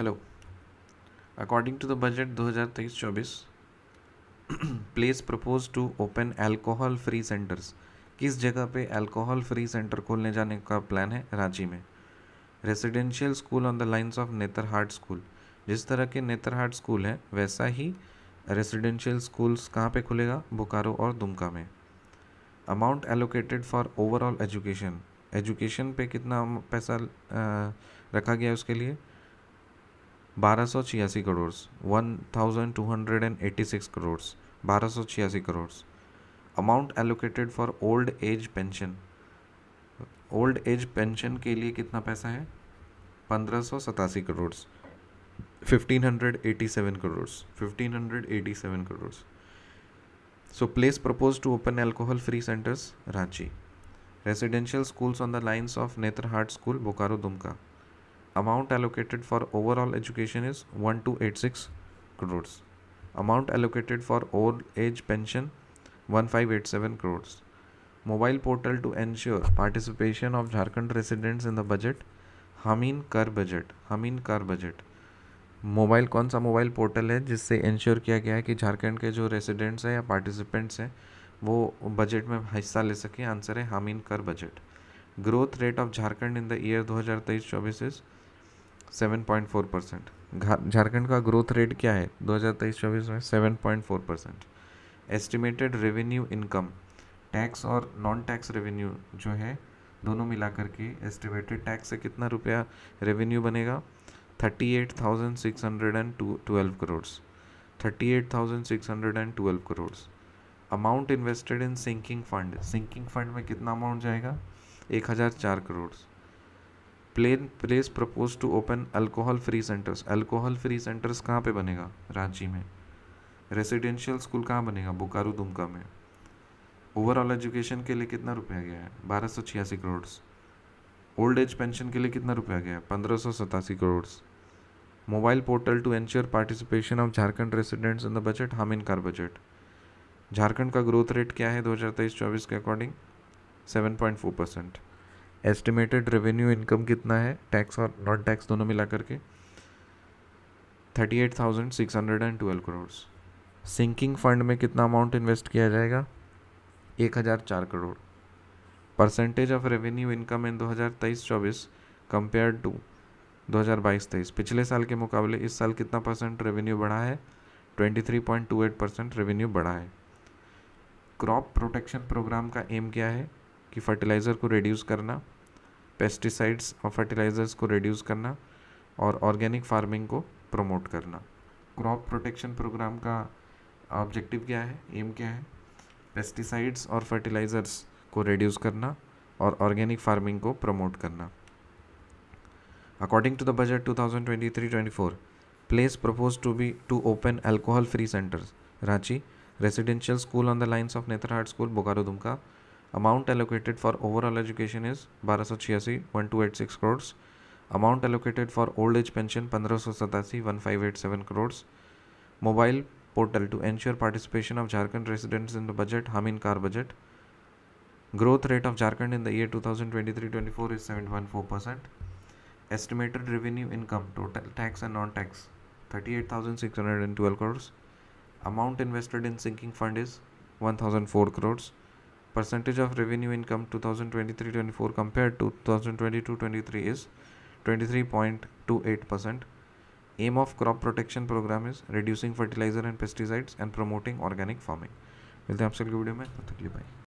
Hello according to the budget 2023-24 place propose to open alcohol free centres किस जगह पे alcohol free centre खोलने जाने का प्लान है रांची में residential school on the lines of हार्ट स्कूल जिस तरह के नेतरहाट स्कूल हैं वैसा ही रेजिडेंशियल स्कूल्स कहाँ पे खुलेगा बोकारो और दुमका में amount allocated for overall education education पे कितना पैसा रखा गया उसके लिए बारह सौ छियासी crore one thousand two hundred and six crore बारह सौ छियासी crore amount allocated for old age pension old age pension के लिए कितना पैसा है पंद्रह सौ सतासी crore fifteen hundred eighty seven crore fifteen hundred eighty seven crore so place propose to open alcohol free centres Ranchi residential schools on the lines of Netarhat school Bokaro Dumka amount allocated for overall education is 1286 crores amount allocated for old age pension 1587 crores mobile portal to ensure participation of jharkhand residents in the budget Hamin Kar budget हमीन Kar budget mobile कौन सा mobile portal है जिससे ensure किया गया है कि झारखंड के जो रेसिडेंट्स हैं या पार्टिसिपेंट्स हैं वो बजट में हिस्सा ले सकें आंसर है Hamin Kar budget growth rate of Jharkhand in the year 2023-24 is 7.4 percent Jharkhand का ग्रोथ रेट क्या है 2023-24 में 7.4 percent estimated revenue income tax और नॉन टैक्स रेवेन्यू जो है दोनों मिलाकर के एस्टिमेटेड टैक्स से कितना रुपया रेवेन्यू बनेगा 38,612 and 38,612 crore amount invested in sinking fund sinking fund में कितना अमाउंट जाएगा एक हज़ार चार crore plan place propose to open alcohol free centres alcohol free centres कहाँ पे बनेगा रांची में रेसिडेंशियल स्कूल कहाँ बनेगा बोकारो दुमका में ओवरऑल एजुकेशन के लिए कितना रुपया गया है बारह सौ छियासी करोड़ ओल्ड एज पेंशन के लिए कितना रुपया गया है पंद्रह सौ सतासी crore mobile portal to ensure participation of Jharkhand residents in the budget Hamin car budget Jharkhand का ग्रोथ रेट क्या है दो हज़ार तेईस चौबीस के according seven point four percent estimated revenue income कितना है टैक्स और नॉन टैक्स दोनों मिला करके thirty eight thousand six hundred and twelve crore sinking fund में कितना अमाउंट इन्वेस्ट किया जाएगा एक हज़ार चार crore percentage of revenue income in दो हज़ार तेईस चौबीस कंपेयर टू दो हज़ार बाईस तेईस पिछले साल के मुकाबले इस साल कितना परसेंट रेवेन्यू बढ़ा है twenty three point two eight percent revenue बढ़ा है क्रॉप प्रोटेक्शन प्रोग्राम का एम क्या है कि फर्टिलाइज़र को रिड्यूस करना पेस्टिसाइड्स और फर्टिलाइज़र्स को रिड्यूस करना और ऑर्गेनिक फार्मिंग को प्रमोट करना क्रॉप प्रोटेक्शन प्रोग्राम का ऑब्जेक्टिव क्या है एम क्या है पेस्टिसाइड्स और फर्टिलाइज़र्स को रिड्यूस करना और ऑर्गेनिक फार्मिंग को प्रमोट करना according to the budget 2023-24 place propose to be to open alcohol free centres Ranchi residential school on the lines of Netarhat school Bokaro Dumka Amount allocated for overall education is 1286 crores. Amount allocated for old age pension 1587 1587 crores. Mobile portal to ensure participation of Jharkhand residents in the budget Hamin Car budget. Growth rate of Jharkhand in the year 2023-24 is 7.14%. Estimated revenue income total tax and non-tax 38,612 crores. Amount invested in sinking fund is 1004 crores percentage of revenue income 2023-24 compared to 2022-23 is 23.28%. Aim of crop protection program is reducing fertilizer and pesticides and promoting organic farming मिलते हैं आप सबके video में तब तक लिए bye